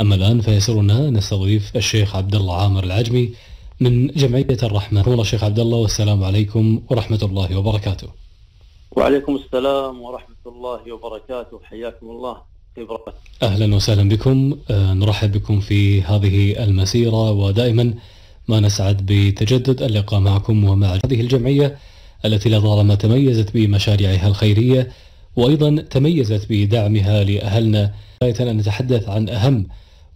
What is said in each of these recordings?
أما الآن فيسرنا أن نستضيف الشيخ عبد الله عامر العجمي من جمعية الرحمة الله الشيخ عبد الله والسلام عليكم ورحمة الله وبركاته وعليكم السلام ورحمة الله وبركاته حياكم الله أهلا وسهلا بكم آه، نرحب بكم في هذه المسيرة ودائما ما نسعد بتجدد اللقاء معكم ومع هذه الجمعية التي لطالما تميزت بمشاريعها الخيرية وأيضا تميزت بدعمها لأهلنا بداية أن نتحدث عن أهم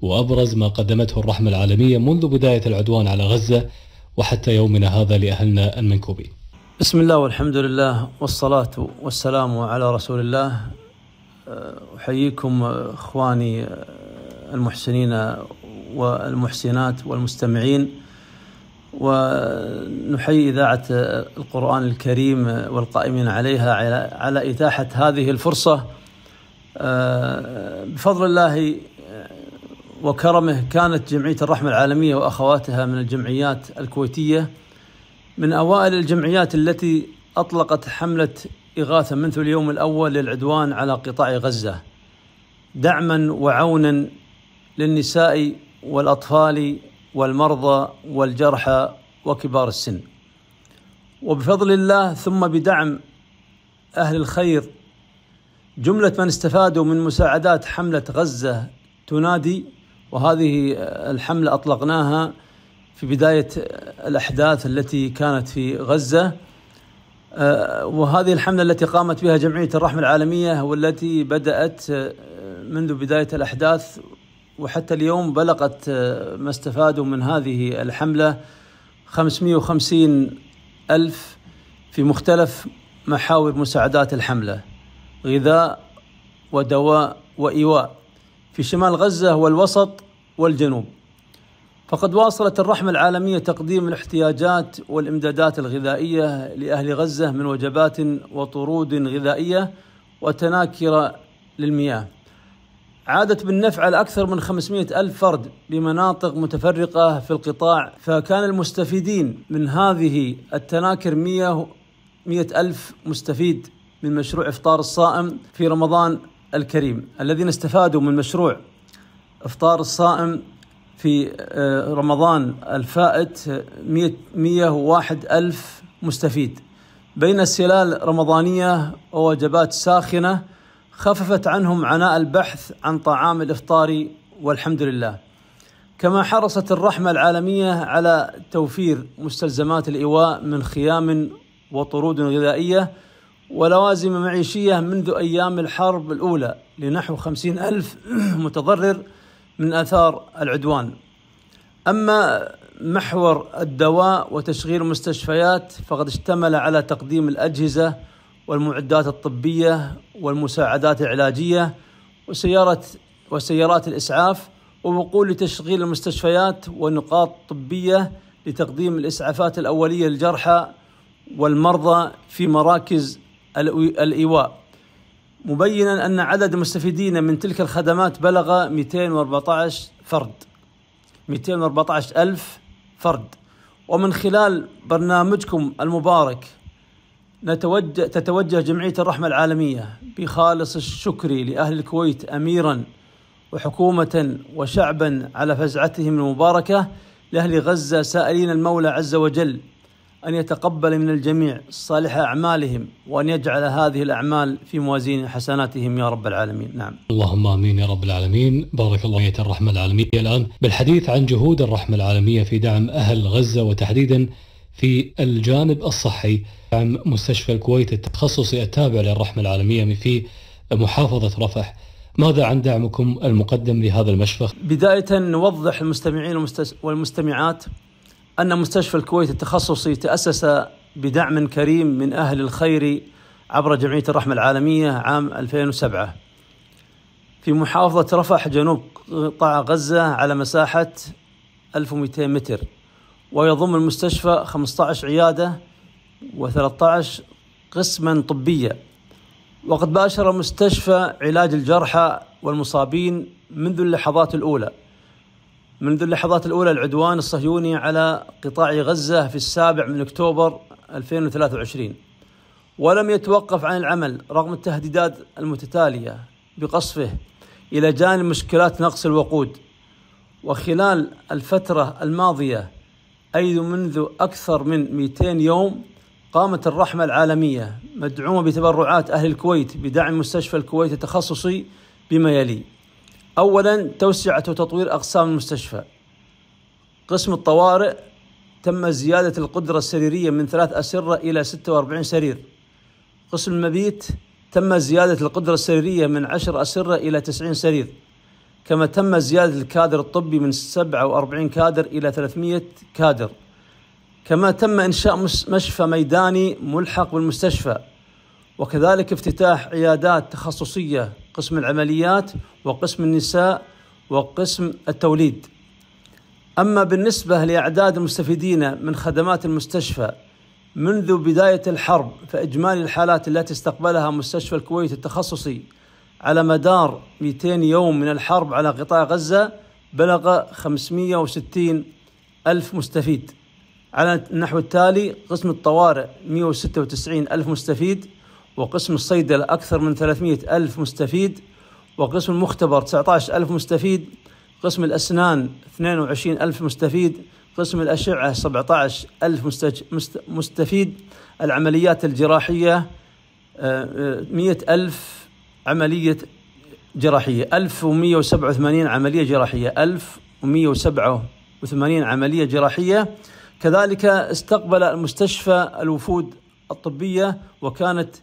وأبرز ما قدمته الرحمة العالمية منذ بداية العدوان على غزة وحتى يومنا هذا لأهلنا المنكوبين بسم الله والحمد لله والصلاة والسلام على رسول الله أه، أحييكم إخواني أه، المحسنين والمحسنات والمستمعين ونحيي إذاعة القرآن الكريم والقائمين عليها على إتاحة هذه الفرصة أه، بفضل الله وكرمه كانت جمعية الرحمة العالمية وأخواتها من الجمعيات الكويتية من أوائل الجمعيات التي أطلقت حملة إغاثة منذ اليوم الأول للعدوان على قطاع غزة دعما وعونا للنساء والأطفال والمرضى والجرحى وكبار السن وبفضل الله ثم بدعم أهل الخير جملة من استفادوا من مساعدات حملة غزة تنادي وهذه الحملة أطلقناها في بداية الأحداث التي كانت في غزة آه، وهذه الحملة التي قامت بها جمعية الرحمة العالمية والتي بدأت آه، منذ بداية الأحداث وحتى اليوم بلغت آه، ما استفادوا من هذه الحملة 550 ألف في مختلف محاور مساعدات الحملة غذاء ودواء وإيواء في شمال غزة والوسط والجنوب فقد واصلت الرحمة العالمية تقديم الاحتياجات والإمدادات الغذائية لأهل غزة من وجبات وطرود غذائية وتناكر للمياه عادت بالنفع على أكثر من 500 ألف فرد بمناطق متفرقة في القطاع فكان المستفيدين من هذه التناكر 100 ألف مستفيد من مشروع إفطار الصائم في رمضان الكريم الذين استفادوا من مشروع إفطار الصائم في آه، رمضان الفائت 101 ألف مستفيد بين السلال رمضانية ووجبات ساخنة خففت عنهم عناء البحث عن طعام الإفطار والحمد لله كما حرصت الرحمة العالمية على توفير مستلزمات الإيواء من خيام وطرود غذائية ولوازم معيشية منذ أيام الحرب الأولى لنحو خمسين ألف متضرر من آثار العدوان أما محور الدواء وتشغيل المستشفيات فقد اشتمل على تقديم الأجهزة والمعدات الطبية والمساعدات العلاجية وسيارة وسيارات الإسعاف ووقول لتشغيل المستشفيات ونقاط طبية لتقديم الإسعافات الأولية للجرحى والمرضى في مراكز الإيواء مبينا أن عدد المستفيدين من تلك الخدمات بلغ 214 فرد 214 ألف فرد ومن خلال برنامجكم المبارك نتوجه تتوجه جمعية الرحمة العالمية بخالص الشكر لأهل الكويت أميرا وحكومة وشعبا على فزعتهم المباركة لأهل غزة سائلين المولى عز وجل أن يتقبل من الجميع صالح أعمالهم وأن يجعل هذه الأعمال في موازين حسناتهم يا رب العالمين نعم اللهم آمين يا رب العالمين بارك الله يا الرحمة العالمية الآن بالحديث عن جهود الرحمة العالمية في دعم أهل غزة وتحديدا في الجانب الصحي دعم مستشفى الكويت التخصصي التابع للرحمة العالمية في محافظة رفح ماذا عن دعمكم المقدم لهذا المشفى؟ بداية نوضح المستمعين والمستمعات أن مستشفى الكويت التخصصي تأسس بدعم كريم من أهل الخير عبر جمعية الرحمة العالمية عام 2007 في محافظة رفح جنوب قطاع غزة على مساحة 1200 متر ويضم المستشفى 15 عيادة و13 قسما طبية وقد باشر مستشفى علاج الجرحى والمصابين منذ اللحظات الأولى منذ اللحظات الأولى العدوان الصهيوني على قطاع غزة في السابع من أكتوبر 2023 ولم يتوقف عن العمل رغم التهديدات المتتالية بقصفه إلى جانب مشكلات نقص الوقود وخلال الفترة الماضية أي منذ أكثر من 200 يوم قامت الرحمة العالمية مدعومة بتبرعات أهل الكويت بدعم مستشفى الكويت التخصصي بما يلي أولا توسعة وتطوير أقسام المستشفى قسم الطوارئ تم زيادة القدرة السريرية من ثلاث أسرة إلى 46 سرير قسم المبيت تم زيادة القدرة السريرية من 10 أسرة إلى 90 سرير كما تم زيادة الكادر الطبي من 47 كادر إلى 300 كادر كما تم إنشاء مشفى ميداني ملحق بالمستشفى وكذلك افتتاح عيادات تخصصية قسم العمليات وقسم النساء وقسم التوليد أما بالنسبة لأعداد المستفيدين من خدمات المستشفى منذ بداية الحرب فإجمالي الحالات التي استقبلها مستشفى الكويت التخصصي على مدار 200 يوم من الحرب على قطاع غزة بلغ 560 ألف مستفيد على النحو التالي قسم الطوارئ 196 ألف مستفيد وقسم الصيدلة أكثر من 300 ألف مستفيد وقسم المختبر 19 ألف مستفيد قسم الأسنان 22 ألف مستفيد قسم الأشعة 17 ألف مستفيد العمليات الجراحية 100 آه، آه، ألف عملية جراحية 1187 عملية جراحية 1187 عملية جراحية كذلك استقبل المستشفى الوفود الطبية وكانت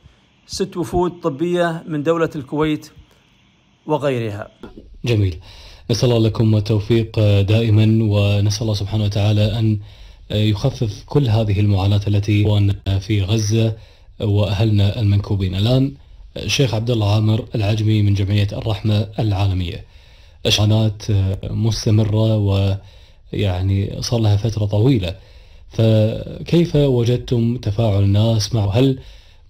ست وفود طبية من دولة الكويت وغيرها جميل نسأل الله لكم التوفيق دائما ونسأل الله سبحانه وتعالى أن يخفف كل هذه المعاناة التي في غزة وأهلنا المنكوبين الآن الشيخ عبد الله عامر العجمي من جمعية الرحمة العالمية الشعنات مستمرة ويعني صار لها فترة طويلة فكيف وجدتم تفاعل الناس مع هل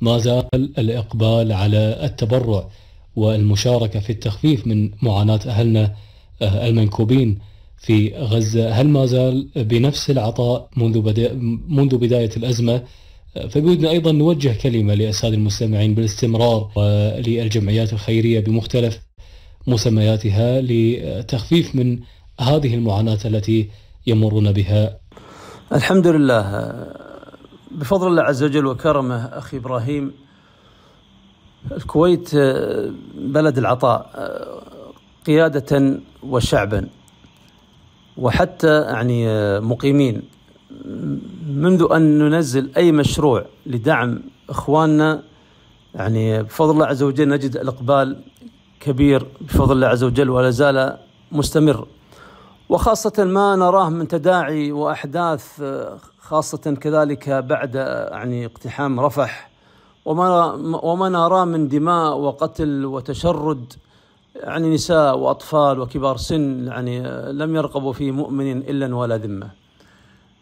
ما زال الإقبال على التبرع والمشاركة في التخفيف من معاناة أهلنا آه، المنكوبين في غزة هل ما زال بنفس العطاء منذ بداية, منذ بداية الأزمة آه، فبودنا أيضا نوجه كلمة للسادة المستمعين بالاستمرار وللجمعيات الخيرية بمختلف مسمياتها لتخفيف من هذه المعاناة التي يمرون بها الحمد لله بفضل الله عز وجل وكرمه اخي ابراهيم الكويت آه، بلد العطاء آه، قياده وشعبا وحتى يعني آه، مقيمين منذ ان ننزل اي مشروع لدعم اخواننا يعني بفضل الله عز وجل نجد الاقبال كبير بفضل الله عز وجل ولا زال مستمر وخاصة ما نراه من تداعي وأحداث خاصة كذلك بعد يعني اقتحام رفح وما وما نراه من دماء وقتل وتشرد يعني نساء واطفال وكبار سن يعني لم يرقبوا في مؤمن الا ولا ذمه.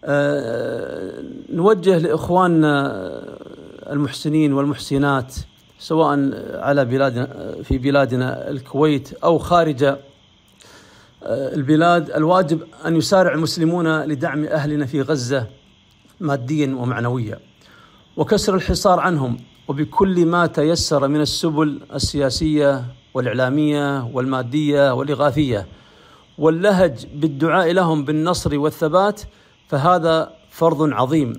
آه، نوجه لاخواننا المحسنين والمحسنات سواء على بلادنا في بلادنا الكويت او خارج آه، البلاد الواجب ان يسارع المسلمون لدعم اهلنا في غزه ماديا ومعنويا وكسر الحصار عنهم وبكل ما تيسر من السبل السياسيه والاعلاميه والماديه والاغاثيه واللهج بالدعاء لهم بالنصر والثبات فهذا فرض عظيم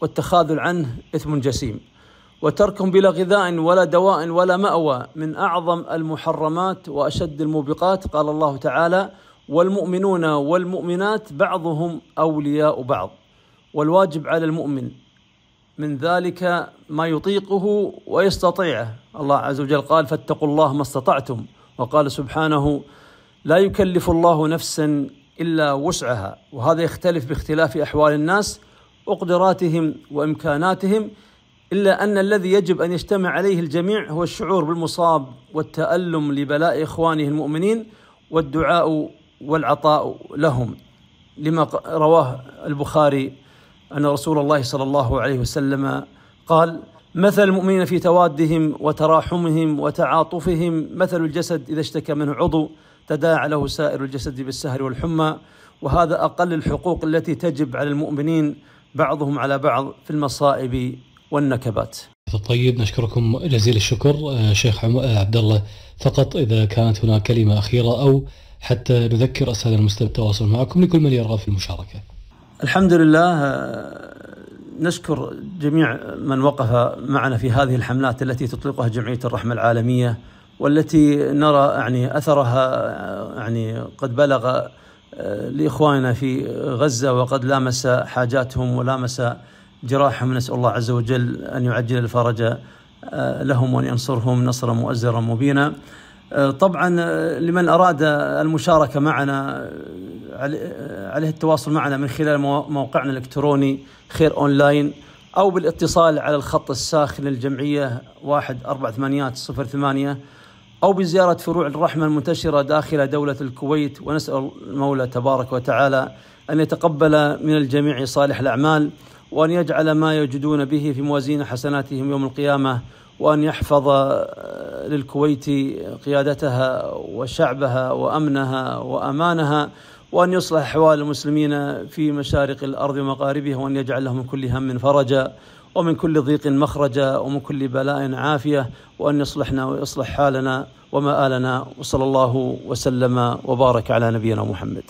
والتخاذل عنه اثم جسيم وتركهم بلا غذاء ولا دواء ولا ماوى من اعظم المحرمات واشد الموبقات قال الله تعالى والمؤمنون والمؤمنات بعضهم اولياء بعض والواجب على المؤمن من ذلك ما يطيقه ويستطيعه الله عز وجل قال فاتقوا الله ما استطعتم وقال سبحانه لا يكلف الله نفسا الا وسعها وهذا يختلف باختلاف احوال الناس وقدراتهم وامكاناتهم الا ان الذي يجب ان يجتمع عليه الجميع هو الشعور بالمصاب والتالم لبلاء اخوانه المؤمنين والدعاء والعطاء لهم لما رواه البخاري أن رسول الله صلى الله عليه وسلم قال مثل المؤمنين في توادهم وتراحمهم وتعاطفهم مثل الجسد إذا اشتكى منه عضو تداعى له سائر الجسد بالسهر والحمى وهذا أقل الحقوق التي تجب على المؤمنين بعضهم على بعض في المصائب والنكبات طيب نشكركم جزيل الشكر آه، شيخ آه، عبد الله فقط إذا كانت هناك كلمة أخيرة أو حتى نذكر أسهل المستمع التواصل معكم لكل من يرغب في المشاركة الحمد لله آه، نشكر جميع من وقف معنا في هذه الحملات التي تطلقها جمعيه الرحمه العالميه والتي نرى يعني اثرها آه، يعني قد بلغ آه، لاخواننا في غزه وقد لامس حاجاتهم ولامس جراحهم نسال الله عز وجل ان يعجل الفرج لهم وان ينصرهم نصرا مؤزرا مبينا. آه، طبعا آه، لمن اراد المشاركه معنا آه، عليه التواصل معنا من خلال موقعنا الالكتروني خير اونلاين او بالاتصال على الخط الساخن للجمعيه 14808 او بزياره فروع الرحمه المنتشره داخل دوله الكويت ونسال المولى تبارك وتعالى ان يتقبل من الجميع صالح الاعمال وان يجعل ما يجدون به في موازين حسناتهم يوم القيامه وأن يحفظ آه، للكويت قيادتها وشعبها وأمنها وأمانها وأن يصلح أحوال المسلمين في مشارق الأرض ومغاربها وأن يجعل لهم من كل هم فرجا ومن كل ضيق مخرجا ومن كل بلاء عافية وأن يصلحنا ويصلح حالنا ومآلنا وصلى الله وسلم وبارك على نبينا محمد